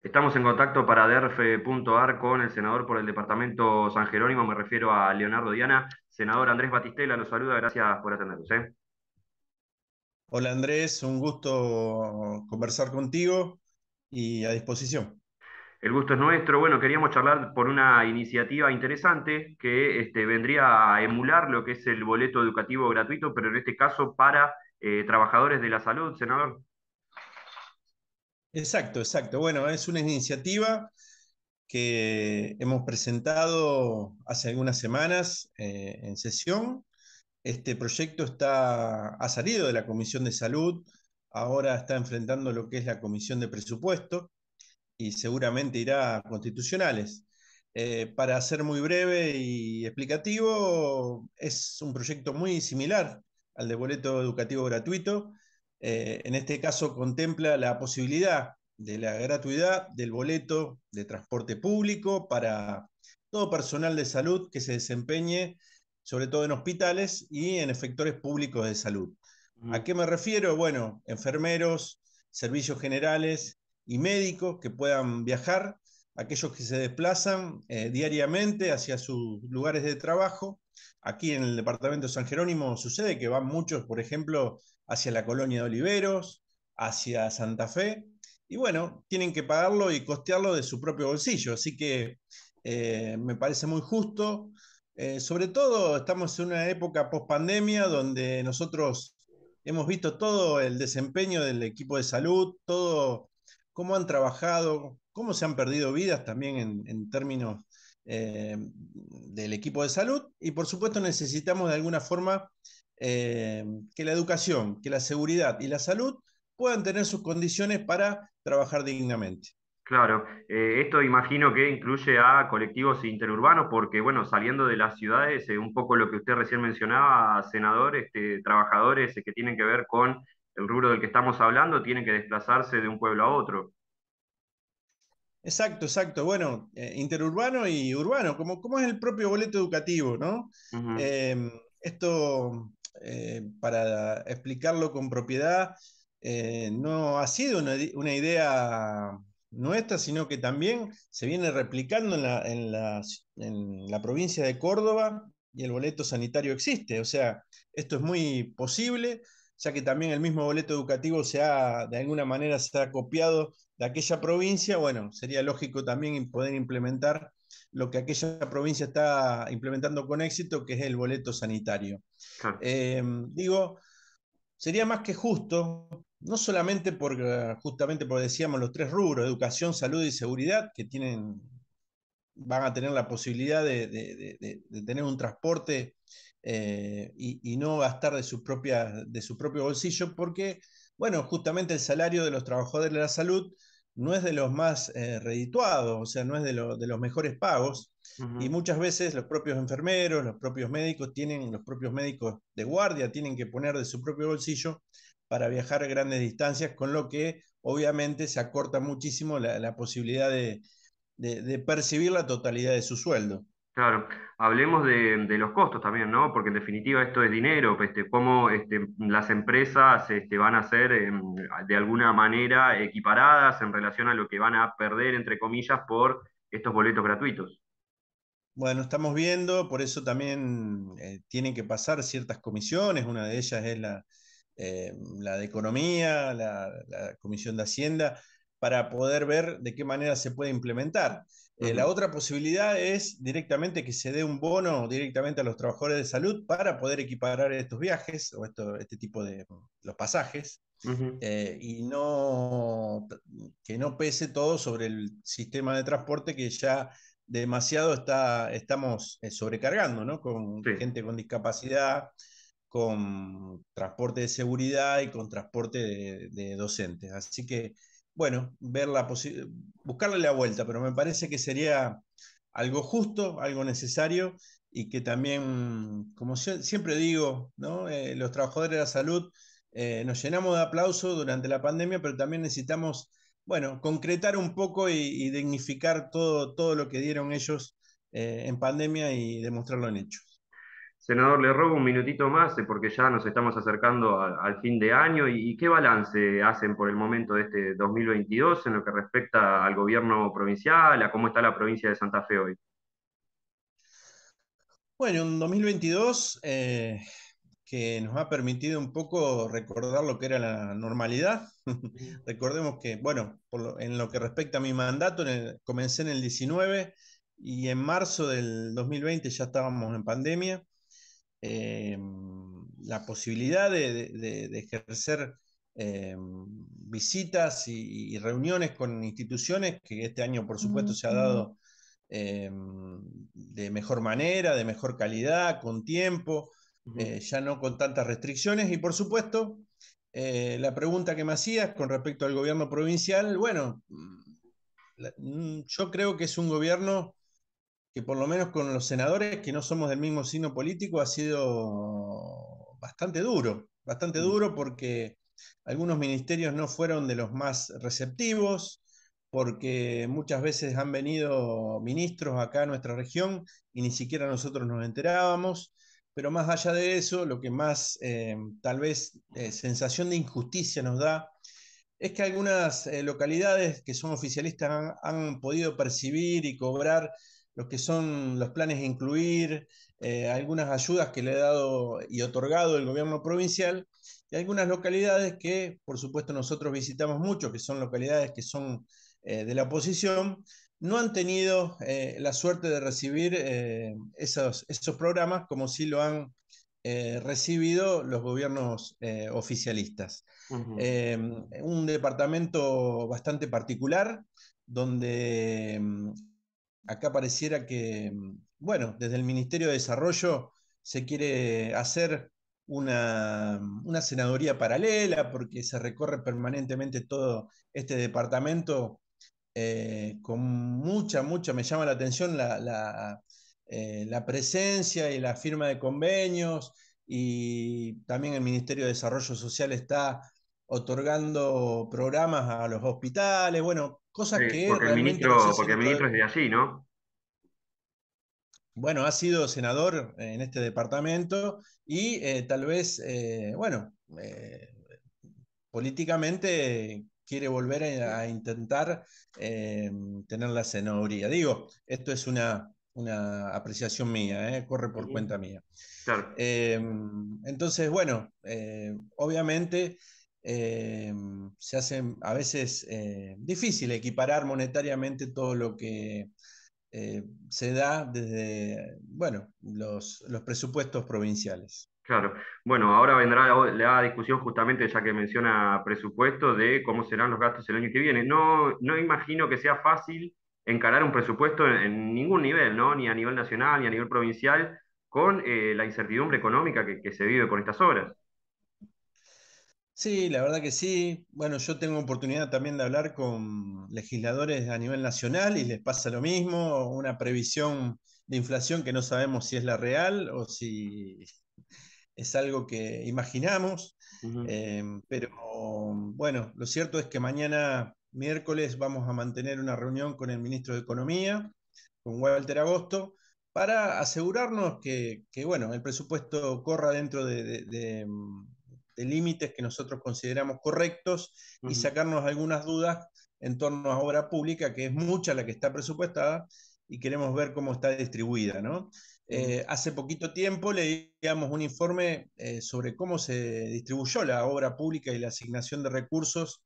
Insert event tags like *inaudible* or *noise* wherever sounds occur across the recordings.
Estamos en contacto para derfe.ar con el senador por el departamento San Jerónimo, me refiero a Leonardo Diana. Senador Andrés Batistela nos saluda, gracias por atendernos. ¿eh? Hola Andrés, un gusto conversar contigo y a disposición. El gusto es nuestro. Bueno, queríamos charlar por una iniciativa interesante que este, vendría a emular lo que es el boleto educativo gratuito, pero en este caso para eh, trabajadores de la salud, senador. Exacto, exacto. Bueno, es una iniciativa que hemos presentado hace algunas semanas eh, en sesión. Este proyecto está, ha salido de la Comisión de Salud, ahora está enfrentando lo que es la Comisión de Presupuesto y seguramente irá a constitucionales. Eh, para ser muy breve y explicativo, es un proyecto muy similar al de boleto educativo gratuito, eh, en este caso contempla la posibilidad de la gratuidad del boleto de transporte público para todo personal de salud que se desempeñe, sobre todo en hospitales y en efectores públicos de salud. Mm. ¿A qué me refiero? Bueno, enfermeros, servicios generales y médicos que puedan viajar, aquellos que se desplazan eh, diariamente hacia sus lugares de trabajo. Aquí en el departamento San Jerónimo sucede que van muchos, por ejemplo, hacia la colonia de Oliveros, hacia Santa Fe, y bueno, tienen que pagarlo y costearlo de su propio bolsillo. Así que eh, me parece muy justo. Eh, sobre todo estamos en una época post-pandemia donde nosotros hemos visto todo el desempeño del equipo de salud, todo cómo han trabajado, cómo se han perdido vidas también en, términos eh, del equipo de salud. Y por supuesto necesitamos de alguna forma eh, que la educación, que la seguridad y la salud puedan tener sus condiciones para trabajar dignamente. Claro, eh, esto imagino que incluye a colectivos interurbanos, porque bueno, saliendo de las ciudades, eh, un poco lo que usted recién mencionaba, senadores, este, trabajadores que tienen que ver con el rubro del que estamos hablando, tienen que desplazarse de un pueblo a otro. Exacto, exacto. Bueno, interurbano y urbano, como, es el propio boleto educativo, ¿no? esto eh, para explicarlo con propiedad, eh, no ha sido una, idea nuestra, sino que también se viene replicando en la, en la provincia de Córdoba y el boleto sanitario existe. O sea, esto es muy posible ya que también el mismo boleto educativo se ha, de alguna manera, se ha copiado de aquella provincia, bueno, sería lógico también poder implementar lo que aquella provincia está implementando con éxito, que es el boleto sanitario. Eh, digo, sería más que justo, no solamente porque, justamente porque decíamos los tres rubros, educación, salud y seguridad, que tienen, van a tener la posibilidad de, tener un transporte eh, y, no gastar de su, de su propio bolsillo, porque, bueno, justamente el salario de los trabajadores de la salud no es de los más eh, redituados, o sea, no es de, los mejores pagos. Y muchas veces los propios enfermeros, los propios médicos tienen, los propios médicos de guardia tienen que poner de su propio bolsillo para viajar grandes distancias, con lo que obviamente se acorta muchísimo la, posibilidad de, percibir la totalidad de su sueldo. Claro, hablemos de, los costos también, ¿no? Porque en definitiva esto es dinero, este, cómo este, las empresas este, van a ser em, de alguna manera equiparadas en relación a lo que van a perder, entre comillas, por estos boletos gratuitos. Bueno, estamos viendo, por eso también eh, tienen que pasar ciertas comisiones, una de ellas es la, eh, de economía, la comisión de hacienda, para poder ver de qué manera se puede implementar. Eh, la otra posibilidad es directamente que se dé un bono directamente a los trabajadores de salud para poder equiparar estos viajes o este tipo de mm, los pasajes eh, y no que no pese todo sobre el sistema de transporte que ya demasiado está, estamos eh, sobrecargando, Con gente con discapacidad, con transporte de seguridad y con transporte de docentes. Así que bueno, ver la buscarle la vuelta, pero me parece que sería algo justo, algo necesario y que también, como siempre digo, ¿no? Eh, los trabajadores de la salud eh, nos llenamos de aplauso durante la pandemia, pero también necesitamos, bueno, concretar un poco y, dignificar todo, todo lo que dieron ellos eh, en pandemia y demostrarlo en hechos. Senador, le robo un minutito más eh, porque ya nos estamos acercando al fin de año y, qué balance hacen por el momento de este 2022 en lo que respecta al gobierno provincial, a cómo está la provincia de Santa Fe hoy. Bueno, un 2022 eh, que nos ha permitido un poco recordar lo que era la normalidad. *laughs* Recordemos que, bueno, en lo que respecta a mi mandato, comencé en el 19 y en marzo del 2020 ya estábamos en pandemia Em, la posibilidad de, ejercer em, visitas y, reuniones con instituciones, que este año por supuesto se ha dado em, de mejor manera, de mejor calidad, con tiempo, eh, ya no con tantas restricciones. Y por supuesto, eh, la pregunta que me hacías con respecto al gobierno provincial, bueno, mm, mm, yo creo que es un gobierno que por lo menos con los senadores que no somos del mismo signo político ha sido bastante duro, bastante mm. duro porque algunos ministerios no fueron de los más receptivos, porque muchas veces han venido ministros acá a nuestra región y ni siquiera nosotros nos enterábamos, pero más allá de eso, lo que más eh, tal vez eh, sensación de injusticia nos da es que algunas eh, localidades que son oficialistas han, podido percibir y cobrar los que son los planes de incluir, eh, algunas ayudas que le ha dado y otorgado el gobierno provincial, y algunas localidades que, por supuesto, nosotros visitamos mucho, que son localidades que son eh, de la oposición, no han tenido eh, la suerte de recibir esos, esos, programas como si lo han recibido los gobiernos oficialistas. un departamento bastante particular, donde mm, acá pareciera que, mm, bueno, desde el Ministerio de Desarrollo se quiere hacer una, mm, una senadoría paralela porque se recorre permanentemente todo este departamento eh, con mucha, mucha, me llama la atención la, eh, la, presencia y la firma de convenios y también el Ministerio de Desarrollo Social está otorgando programas a los hospitales, bueno, cosas que... Porque, el ministro, porque el ministro es de allí, ¿no? Bueno, ha sido senador en este departamento y eh, tal vez, eh, bueno, eh, políticamente quiere volver a, intentar tener la senaduría. Digo, esto es una, una apreciación mía, corre por cuenta mía. entonces, bueno, obviamente eh, se hace a veces eh, difícil equiparar monetariamente todo lo que eh, se da desde, bueno, los, presupuestos provinciales. Claro, bueno, ahora vendrá la, discusión justamente, ya que menciona presupuesto, de cómo serán los gastos el año que viene. No, no imagino que sea fácil encarar un presupuesto en, ningún nivel, ¿no? ni a nivel nacional, ni a nivel provincial, con la incertidumbre económica que, que se vive con estas obras. Sí, la verdad que sí. Bueno, yo tengo oportunidad también de hablar con legisladores a nivel nacional y les pasa lo mismo, una previsión de inflación que no sabemos si es la real o si es algo que imaginamos. Eh, pero bueno, lo cierto es que mañana, miércoles, vamos a mantener una reunión con el ministro de Economía, con Walter Agosto, para asegurarnos que, bueno, el presupuesto corra dentro de límites que nosotros consideramos correctos y sacarnos algunas dudas en torno a obra pública, que es mucha la que está presupuestada y queremos ver cómo está distribuida. Eh, hace poquito tiempo leíamos un informe eh, sobre cómo se distribuyó la obra pública y la asignación de recursos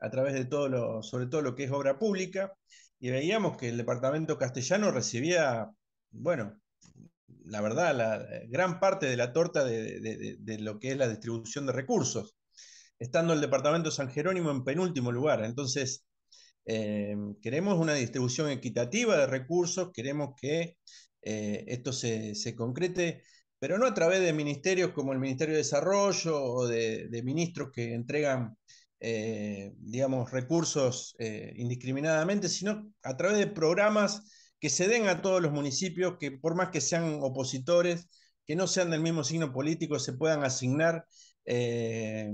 a través de todo sobre todo lo que es obra pública, y veíamos que el departamento castellano recibía, bueno, la verdad, la eh, gran parte de la torta de, lo que es la distribución de recursos, estando el Departamento San Jerónimo en penúltimo lugar. Entonces, eh, queremos una distribución equitativa de recursos, queremos que eh, esto se, concrete, pero no a través de ministerios como el Ministerio de Desarrollo o de, ministros que entregan, digamos, recursos indiscriminadamente, sino a través de programas que se den a todos los municipios, que por más que sean opositores, que no sean del mismo signo político, se puedan asignar eh,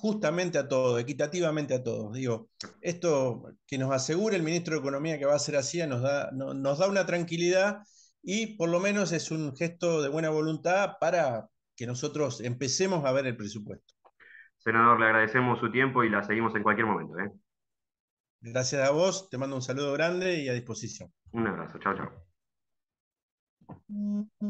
justamente a todos, equitativamente a todos. Digo, esto que nos asegure el ministro de Economía que va a ser así, nos da, nos da una tranquilidad y por lo menos es un gesto de buena voluntad para que nosotros empecemos a ver el presupuesto. Senador, le agradecemos su tiempo y la seguimos en cualquier momento. ¿eh? Gracias a vos, te mando un saludo grande y a disposición. Un abrazo, chao, chao. Mm, mm.